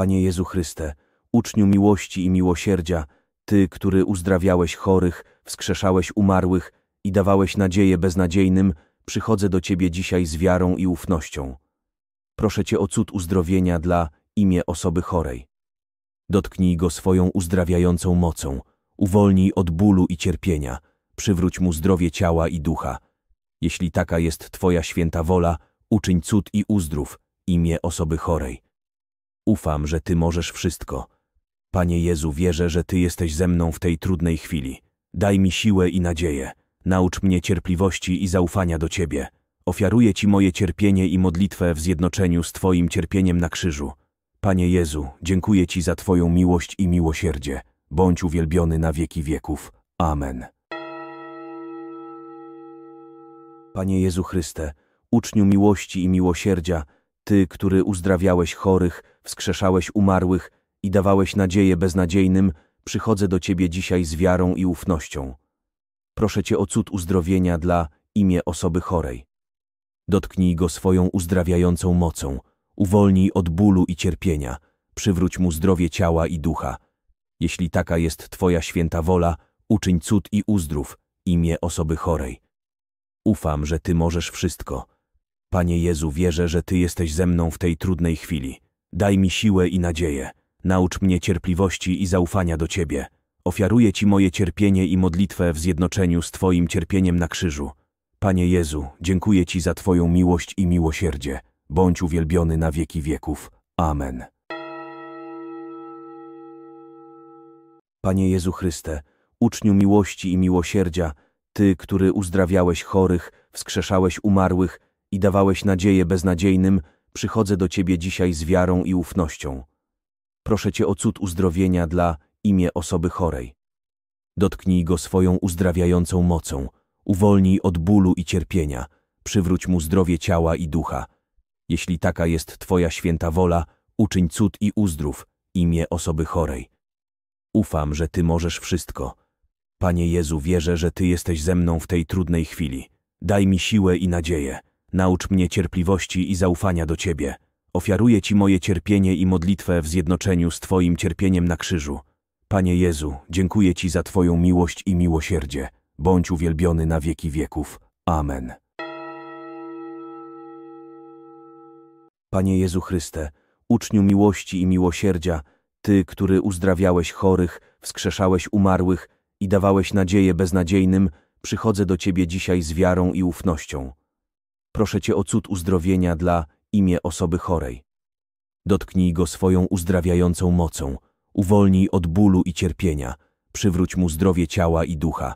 Panie Jezu Chryste, uczniu miłości i miłosierdzia, Ty, który uzdrawiałeś chorych, wskrzeszałeś umarłych i dawałeś nadzieję beznadziejnym, przychodzę do Ciebie dzisiaj z wiarą i ufnością. Proszę Cię o cud uzdrowienia dla imię osoby chorej. Dotknij go swoją uzdrawiającą mocą, uwolnij od bólu i cierpienia, przywróć mu zdrowie ciała i ducha. Jeśli taka jest Twoja święta wola, uczyń cud i uzdrów imię osoby chorej. Ufam, że Ty możesz wszystko. Panie Jezu, wierzę, że Ty jesteś ze mną w tej trudnej chwili. Daj mi siłę i nadzieję. Naucz mnie cierpliwości i zaufania do Ciebie. Ofiaruję Ci moje cierpienie i modlitwę w zjednoczeniu z Twoim cierpieniem na krzyżu. Panie Jezu, dziękuję Ci za Twoją miłość i miłosierdzie. Bądź uwielbiony na wieki wieków. Amen. Panie Jezu Chryste, uczniu miłości i miłosierdzia, Ty, który uzdrawiałeś chorych, wskrzeszałeś umarłych i dawałeś nadzieję beznadziejnym, przychodzę do Ciebie dzisiaj z wiarą i ufnością. Proszę Cię o cud uzdrowienia dla imię osoby chorej. Dotknij go swoją uzdrawiającą mocą, uwolnij od bólu i cierpienia, przywróć mu zdrowie ciała i ducha. Jeśli taka jest Twoja święta wola, uczyń cud i uzdrów imię osoby chorej. Ufam, że Ty możesz wszystko. Panie Jezu, wierzę, że Ty jesteś ze mną w tej trudnej chwili. Daj mi siłę i nadzieję. Naucz mnie cierpliwości i zaufania do Ciebie. Ofiaruję Ci moje cierpienie i modlitwę w zjednoczeniu z Twoim cierpieniem na krzyżu. Panie Jezu, dziękuję Ci za Twoją miłość i miłosierdzie. Bądź uwielbiony na wieki wieków. Amen. Panie Jezu Chryste, uczniu miłości i miłosierdzia, Ty, który uzdrawiałeś chorych, wskrzeszałeś umarłych i dawałeś nadzieję beznadziejnym, przychodzę do Ciebie dzisiaj z wiarą i ufnością. Proszę Cię o cud uzdrowienia dla imię osoby chorej. Dotknij go swoją uzdrawiającą mocą, uwolnij od bólu i cierpienia, przywróć mu zdrowie ciała i ducha. Jeśli taka jest Twoja święta wola, uczyń cud i uzdrów imię osoby chorej. Ufam, że Ty możesz wszystko. Panie Jezu, wierzę, że Ty jesteś ze mną w tej trudnej chwili. Daj mi siłę i nadzieję. Naucz mnie cierpliwości i zaufania do Ciebie. Ofiaruję Ci moje cierpienie i modlitwę w zjednoczeniu z Twoim cierpieniem na krzyżu. Panie Jezu, dziękuję Ci za Twoją miłość i miłosierdzie. Bądź uwielbiony na wieki wieków. Amen. Panie Jezu Chryste, uczniu miłości i miłosierdzia, Ty, który uzdrawiałeś chorych, wskrzeszałeś umarłych i dawałeś nadzieję beznadziejnym, przychodzę do Ciebie dzisiaj z wiarą i ufnością. Proszę Cię o cud uzdrowienia dla imię osoby chorej. Dotknij go swoją uzdrawiającą mocą, uwolnij od bólu i cierpienia, przywróć mu zdrowie ciała i ducha.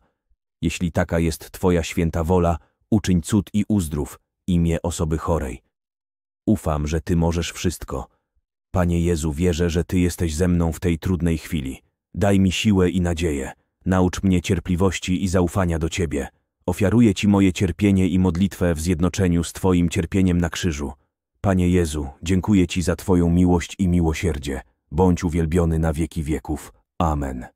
Jeśli taka jest Twoja święta wola, uczyń cud i uzdrów imię osoby chorej. Ufam, że Ty możesz wszystko. Panie Jezu, wierzę, że Ty jesteś ze mną w tej trudnej chwili. Daj mi siłę i nadzieję. Naucz mnie cierpliwości i zaufania do Ciebie. Ofiaruję Ci moje cierpienie i modlitwę w zjednoczeniu z Twoim cierpieniem na krzyżu. Panie Jezu, dziękuję Ci za Twoją miłość i miłosierdzie. Bądź uwielbiony na wieki wieków. Amen.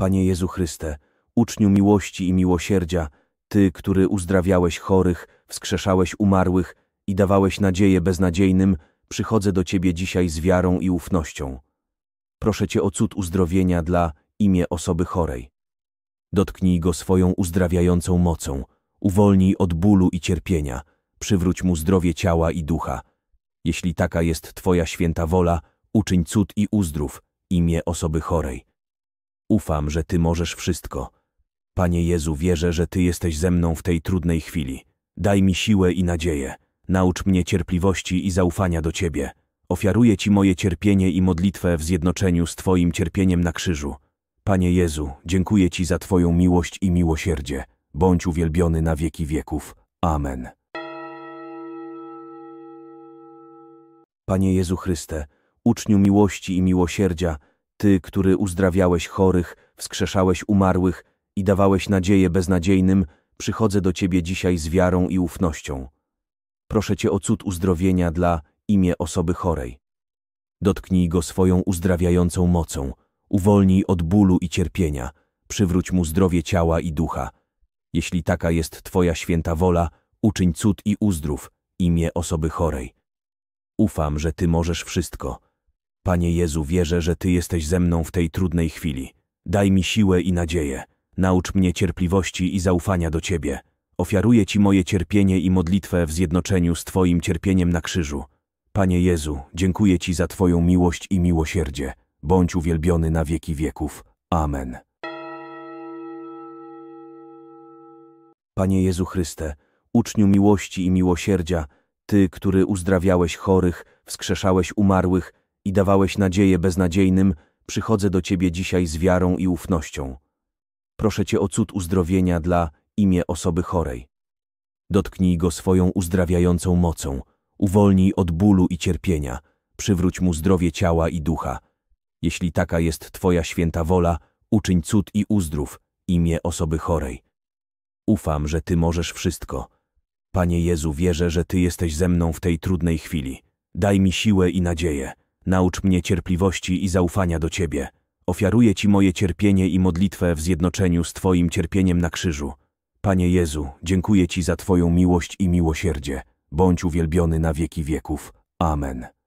Panie Jezu Chryste, uczniu miłości i miłosierdzia, Ty, który uzdrawiałeś chorych, wskrzeszałeś umarłych i dawałeś nadzieję beznadziejnym, przychodzę do Ciebie dzisiaj z wiarą i ufnością. Proszę Cię o cud uzdrowienia dla imię osoby chorej. Dotknij go swoją uzdrawiającą mocą, uwolnij od bólu i cierpienia, przywróć mu zdrowie ciała i ducha. Jeśli taka jest Twoja święta wola, uczyń cud i uzdrów imię osoby chorej. Ufam, że Ty możesz wszystko. Panie Jezu, wierzę, że Ty jesteś ze mną w tej trudnej chwili. Daj mi siłę i nadzieję. Naucz mnie cierpliwości i zaufania do Ciebie. Ofiaruję Ci moje cierpienie i modlitwę w zjednoczeniu z Twoim cierpieniem na krzyżu. Panie Jezu, dziękuję Ci za Twoją miłość i miłosierdzie. Bądź uwielbiony na wieki wieków. Amen. Panie Jezu Chryste, uczniu miłości i miłosierdzia, Ty, który uzdrawiałeś chorych, wskrzeszałeś umarłych i dawałeś nadzieję beznadziejnym, przychodzę do Ciebie dzisiaj z wiarą i ufnością. Proszę Cię o cud uzdrowienia dla imię osoby chorej. Dotknij go swoją uzdrawiającą mocą, Uwolnij od bólu i cierpienia, przywróć mu zdrowie ciała i ducha. Jeśli taka jest Twoja święta wola, uczyń cud i uzdrów imię osoby chorej. Ufam, że Ty możesz wszystko. Panie Jezu, wierzę, że Ty jesteś ze mną w tej trudnej chwili. Daj mi siłę i nadzieję. Naucz mnie cierpliwości i zaufania do Ciebie. Ofiaruję Ci moje cierpienie i modlitwę w zjednoczeniu z Twoim cierpieniem na krzyżu. Panie Jezu, dziękuję Ci za Twoją miłość i miłosierdzie bądź uwielbiony na wieki wieków. Amen. Panie Jezu Chryste, uczniu miłości i miłosierdzia, Ty, który uzdrawiałeś chorych, wskrzeszałeś umarłych i dawałeś nadzieję beznadziejnym, przychodzę do Ciebie dzisiaj z wiarą i ufnością. Proszę Cię o cud uzdrowienia dla imię osoby chorej. Dotknij go swoją uzdrawiającą mocą, uwolnij od bólu i cierpienia, przywróć mu zdrowie ciała i ducha – jeśli taka jest Twoja święta wola, uczyń cud i uzdrów imię osoby chorej. Ufam, że Ty możesz wszystko. Panie Jezu, wierzę, że Ty jesteś ze mną w tej trudnej chwili. Daj mi siłę i nadzieję. Naucz mnie cierpliwości i zaufania do Ciebie. Ofiaruję Ci moje cierpienie i modlitwę w zjednoczeniu z Twoim cierpieniem na krzyżu. Panie Jezu, dziękuję Ci za Twoją miłość i miłosierdzie. Bądź uwielbiony na wieki wieków. Amen.